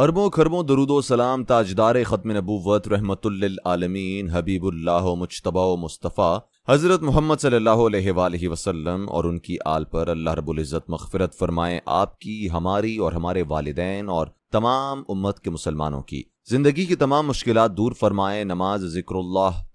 अरबों खरबों दरुदो सलाम ताजदार ख़त्म नबूवत रहमतुल्लिलआलमीन हबीबुल्लाह मुशतबा मुस्तफ़ा हज़रत मोहम्मद वसल्लम और उनकी आल पर अल्लाह रबुल्ज़त मगफरत फरमाए आपकी हमारी और हमारे वालदेन और तमाम उम्मत के मुसलमानों की ज़िंदगी की तमाम मुश्किल दूर फरमाए नमाज ज़िक्र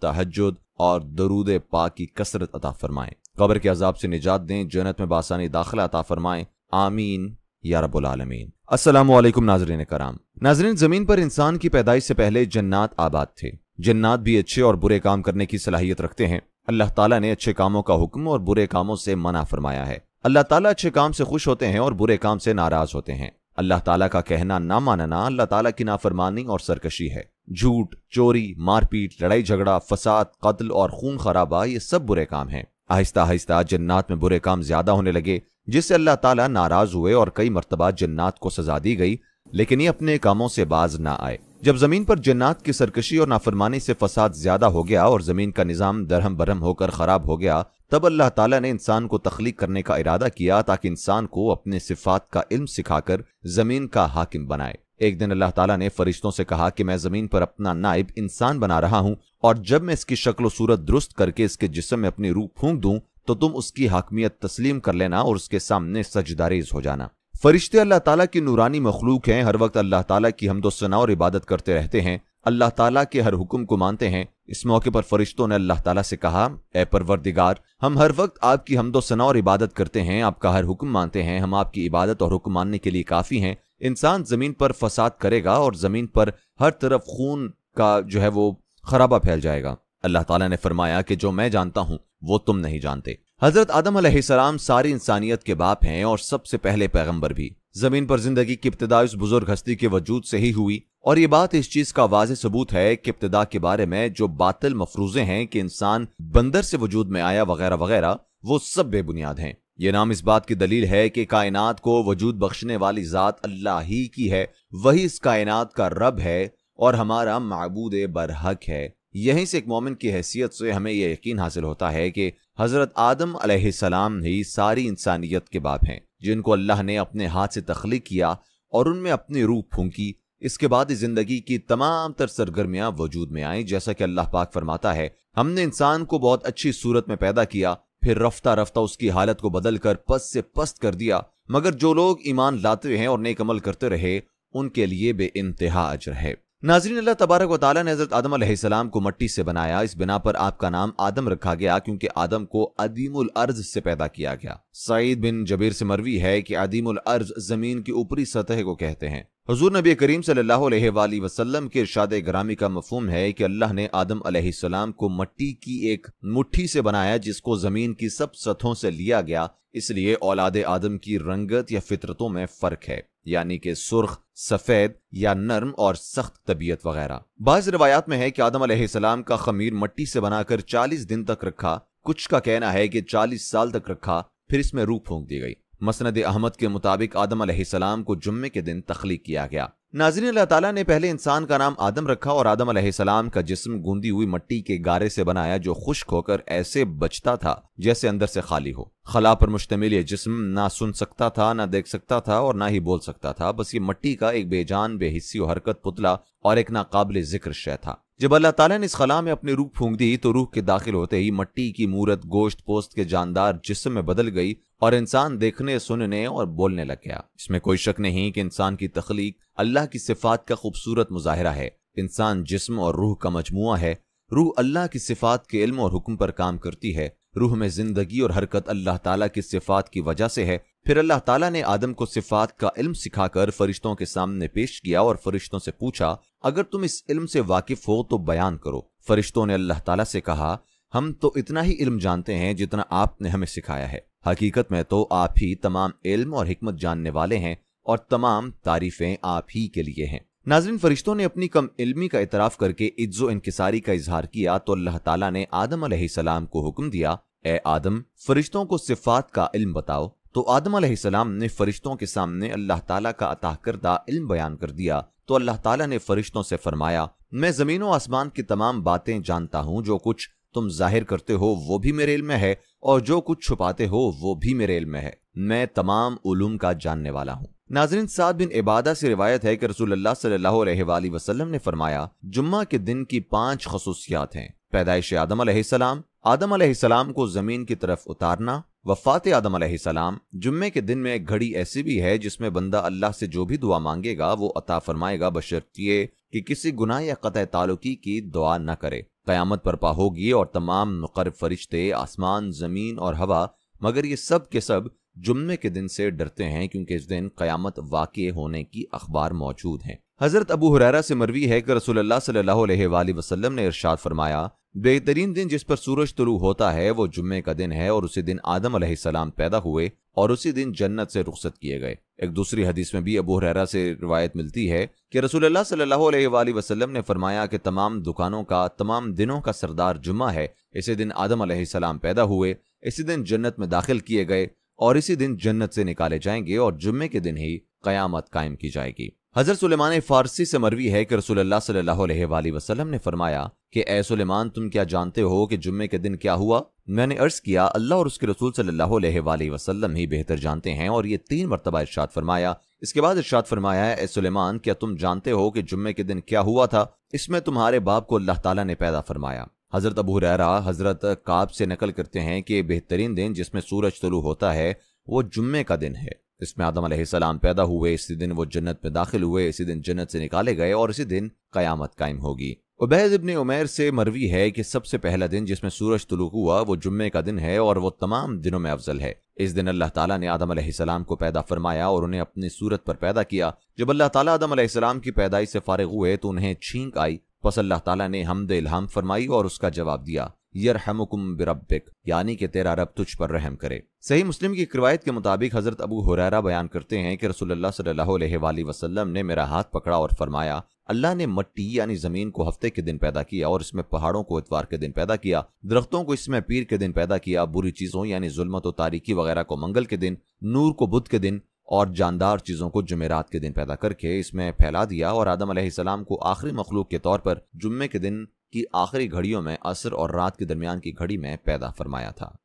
तहजद और दरूद पाक की कसरत अता फरमाएं कब्र के अजाब से निजात दें जन्नत में बासानी दाखिला अता फरमाए आमीन या रबालमीन असलम नाजरीन कराम नाजरीन ज़मीन पर इंसान की पैदाइश से पहले जन्नात आबाद थे जन्नात भी अच्छे और बुरे काम करने की सलाहियत रखते हैं अल्लाह ताला ने अच्छे कामों का हुक्म और बुरे कामों से मना फरमाया है अल्लाह ताला अच्छे काम से खुश होते हैं और बुरे काम से नाराज होते हैं अल्लाह ताला का कहना ना मानना अल्लाह ताला की नाफरमानी और सरकशी है झूठ चोरी मारपीट लड़ाई झगड़ा फसाद कत्ल और खून खराबा ये सब बुरे काम हैं आहिस्ता आहिस्ता जन्नात में बुरे काम ज्यादा होने लगे जिससे अल्लाह ताला नाराज हुए और कई मरतबा जन्नात को सजा दी गई लेकिन ये अपने कामों से बाज ना आए जब जमीन पर जन्नात की सरकशी और नाफरमानी से फसाद ज्यादा हो गया और जमीन का निजाम दरहम बरहम होकर खराब हो गया तब अल्लाह ताला ने इंसान को तख्लीक करने का इरादा किया ताकि इंसान को अपने सिफात का इल्म सिखाकर जमीन का हाकिम बनाए एक दिन अल्लाह ताला ने फरिश्तों से कहा कि मैं जमीन पर अपना नाइब इंसान बना रहा हूँ और जब मैं इसकी शक्ल सूरत दुरुस्त करके इसके जिसम में अपनी रूह फूंक दूं तो तुम उसकी हाकमियत तस्लीम कर लेना और उसके सामने सजदारेज हो जाना फरिश्ते अल्लाह ताला की नूरानी मखलूक हैं हर वक्त अल्लाह ताला की हमदोसना और इबादत करते रहते हैं अल्लाह ताला के हर हुक्म को मानते हैं इस मौके पर फरिश्तों ने अल्लाह ताला से कहा ए परवरदिगार हम हर वक्त आपकी हमदोसना और इबादत करते हैं आपका हर हुक्म मानते हैं हम आपकी इबादत और हुक्म मानने के लिए काफ़ी हैं इंसान ज़मीन पर फसाद करेगा और ज़मीन पर हर तरफ खून का जो है वो खराबा फैल जाएगा अल्लाह ताला ने फरमाया कि जो मैं जानता हूँ वो तुम नहीं जानते हजरत आदम सलाम सारी इंसानियत के बाप हैं और सबसे पहले पैगम्बर भी जमीन पर जिंदगी की इब्तदा उस बुजुर्ग हस्ती के वजूद से ही हुई और ये बात इस चीज का वाज सबूत है कि इब्तदा के बारे में जो बातल मफरूजे हैं कि इंसान बंदर से वजूद में आया वगैरह वगैरह वो सब बेबुनियाद हैं ये नाम इस बात की दलील है कि कायनात को वजूद बख्शने वाली ज़ात अल्लाह ही की है वही इस कायनात का रब है और हमारा मबूद बरहक है यहीं से एक मोमिन की हैसियत से हमें यह यकीन हासिल होता है कि हज़रत आदम सलाम ही सारी इंसानियत के बाप हैं जिनको अल्लाह ने अपने हाथ से तख्लीक किया और उनमें अपनी रूह फूंकी इसके बाद जिंदगी की तमाम तर सरगर्मियां वजूद में आई जैसा कि अल्लाह पाक फरमाता है हमने इंसान को बहुत अच्छी सूरत में पैदा किया फिर रफ्ता रफ्ता उसकी हालत को बदल कर पस से पस्त कर दिया मगर जो लोग ईमान लाते हैं और नेकमल करते रहे उनके लिए बे इंतहा अजर है नाजरीन अल्लाह तबारक व ताली ने हज़रत आदम आसमाम को मट्टी से बनाया इस बिना पर आपका नाम आदम रखा गया क्योंकि आदम को अदीमुल अर्ज से पैदा किया गया सईद बिन जबीर से मरवी है कि अदीमुल अर्ज जमीन की ऊपरी सतह को कहते हैं हजूर नबी करीम सल्लल्लाहु अलैहि वसल्लम के इरशाद ग्रामी का मफहम है कि अल्लाह ने आदम अलैहिस्सलाम को मट्टी की एक मुट्ठी से बनाया जिसको जमीन की सब सतहों से लिया गया इसलिए औलाद आदम की रंगत या फितरतों में फर्क है यानी कि सुर्ख सफेद या नर्म और सख्त तबीयत वगैरह बाज रवायात में है कि आदम अलैहिस्सलाम का खमीर मट्टी से बनाकर 40 दिन तक रखा कुछ का कहना है कि 40 साल तक रखा फिर इसमें रूह फूंक दी गई मसनद अहमद के मुताबिक आदम अलैहिस्सलाम को जुम्मे के दिन तख्लीक किया गया नाजरीन अल्लाह ताला ने पहले इंसान का नाम आदम रखा और आदम अलैहिस्सलाम का जिस्म गूंदी हुई मट्टी के गारे से बनाया जो खुश्क होकर ऐसे बचता था जैसे अंदर से खाली हो खला पर मुश्तमिल ये जिस्म ना सुन सकता था ना देख सकता था और ना ही बोल सकता था बस ये मट्टी का एक बेजान बेहिस्सी और हरकत पुतला और एक नाकाबिल जिक्र शय था जब अल्लाह ताला ने इस खला में अपनी रूह फूंक दी तो रूह के दाखिल होते ही मट्टी की मूरत गोश्त पोस्त के जानदार जिस्म में बदल गई और इंसान देखने सुनने और बोलने लग गया इसमें कोई शक नहीं कि इंसान की तख्लीक अल्लाह की सिफात का खूबसूरत मुजाहरा है इंसान जिस्म और रूह का मजमु है रूह अल्लाह की सिफात के इल्म और हुक्म पर काम करती है रूह में जिंदगी और हरकत अल्लाह ताला की सिफात की वजह से है फिर अल्लाह ताला ने आदम को सिफात का इल्म सिखाकर फरिश्तों के सामने पेश किया और फरिश्तों से पूछा अगर तुम इस इल्म से वाकिफ हो तो बयान करो फरिश्तों ने अल्लाह ताला से कहा हम तो इतना ही इल्म जानते हैं जितना आपने हमें सिखाया है हकीकत में तो आप ही तमाम इल्म और हिकमत जानने वाले हैं और तमाम तारीफें आप ही के लिए हैं नाजरीन फरिश्तों ने अपनी कम इल्मी का इतराफ़ करके इज्जो इनकसारी का इजहार किया तो अल्लाह ताला ने आदम सलाम को हुक्म दिया ए आदम फरिश्तों को सिफात का इल्म बताओ तो आदम आसमाम ने फरिश्तों के सामने अल्लाह तला का अता करदा इल्म बयान कर दिया तो अल्लाह तला ने फरिश्तों से फरमाया मैं जमीन व आसमान की तमाम बातें जानता हूँ जो कुछ तुम जाहिर करते हो वो भी मेरे इल्म में है और जो कुछ छुपाते हो वो भी मेरे इल्म में है मैं तमाम उलूम का जानने वाला हूँ नाजरीन साद बिन इबादा से रिवायत है कि रसूलुल्लाह सल्लल्लाहु अलैहि वसल्लम ने फरमाया जुम्मा के दिन की पांच खसूसियात हैं पैदाइश आदम आदम आसमाम को जमीन की तरफ उतारना वफ़ात आदम सलाम जुम्मे के दिन में एक घड़ी ऐसी भी है जिसमें बंदा अल्लाह से जो भी दुआ मांगेगा वो अता फरमाएगा बशर्तिए कि किसी गुनाह या कत तालुकी की दुआ न करे क़यामत पर पा होगी और तमाम मुकर फरिश्ते आसमान ज़मीन और हवा मगर ये सब के सब जुम्मे के दिन से डरते हैं क्योंकि इस दिन कयामत वाक़ होने की अखबार मौजूद हैं हज़रत अबू हुरैरा से मरवी है कि रसोल्ला सल्लल्लाहु अलैहि वसल्लम ने इरशाद फरमाया बेहतरीन दिन जिस पर सूरज तुलू होता है वो जुम्मे का दिन है और उसी दिन आदम सलाम पैदा हुए और उसी दिन जन्नत से रुखसत किए गए एक दूसरी हदीस में भी अबू हुरैरा से रिवायत मिलती है कि रसूलुल्लाह सल्लल्लाहु अलैहि वसल्लम ने फरमाया कि तमाम दुकानों का तमाम दिनों का सरदार जुम्मा है इसी दिन आदम सलाम पैदा हुए इसी दिन जन्नत में दाखिल किए गए और इसी दिन जन्नत से निकाले जाएंगे और जुम्मे के दिन ही कयामत कायम की जाएगी हजरत सुलेमान फारसी से मरवी है कि रसुल्ला वसल्लम ने फरमाया कि ए सुलेमान तुम क्या जानते हो कि जुम्मे के दिन क्या हुआ मैंने अर्ज किया अल्लाह और उसके रसूल सल्लल्लाहु अलैहि वसल्लम ही बेहतर जानते हैं और ये तीन मरतबा इर्शाद फरमाया इसके बाद इर्शाद फरमाया ए सुलेमान क्या तुम जानते हो कि जुम्मे के दिन क्या हुआ था इसमें तुम्हारे बाप को अल्लाह ताला ने पैदा फरमाया हज़रत अबू हुरैरा हज़रत काब से नकल करते हैं कि बेहतरीन दिन जिसमें सूरज तलु होता है वो जुम्मे का दिन है इसमें आदम सलाम पैदा हुए इसी दिन वो जन्नत में दाखिल हुए इसी दिन जन्नत से निकाले गए और इसी दिन कयामत कायम होगी उबैद इबन उमेर से मरवी है कि सबसे पहला दिन जिसमें सूरज तुलू हुआ वो जुम्मे का दिन है और वो तमाम दिनों में अफजल है इस दिन अल्लाह ताला ने आदम सलाम को पैदा फरमाया और उन्हें अपनी सूरत पर पैदा किया जब अल्लाह ताला आदम सलाम की पैदाई से फारिग हुए तो उन्हें छींक आई बस अल्लाह ताला ने हमद इल्हाम फरमाई और उसका जवाब दिया यरहमुकुम बिरब्बिक यानी कि तेरा रब तुझ पर रहम करे सही मुस्लिम की रिवायत के मुताबिक हजरत अबू हुरैरा बयान करते हैं कि रसोल्ला सल्लल्लाहु अलैहि वसल्लम ने मेरा हाथ पकड़ा और फरमाया अल्लाह ने मट्टी यानी जमीन को हफ्ते के दिन पैदा किया और इसमें पहाड़ों को इतवार के दिन पैदा किया दरख्तों को इसमें पीर के दिन पैदा किया बुरी चीजों यानी जुल्मत और तारीखी वगैरह को मंगल के दिन नूर को बुध के दिन और जानदार चीज़ों को जुमेरात के दिन पैदा करके इसमें फैला दिया और आदम सलाम को आखिरी मखलूक के तौर पर जुम्मे के दिन की आखिरी घड़ियों में असर और रात के दरमियान की घड़ी में पैदा फरमाया था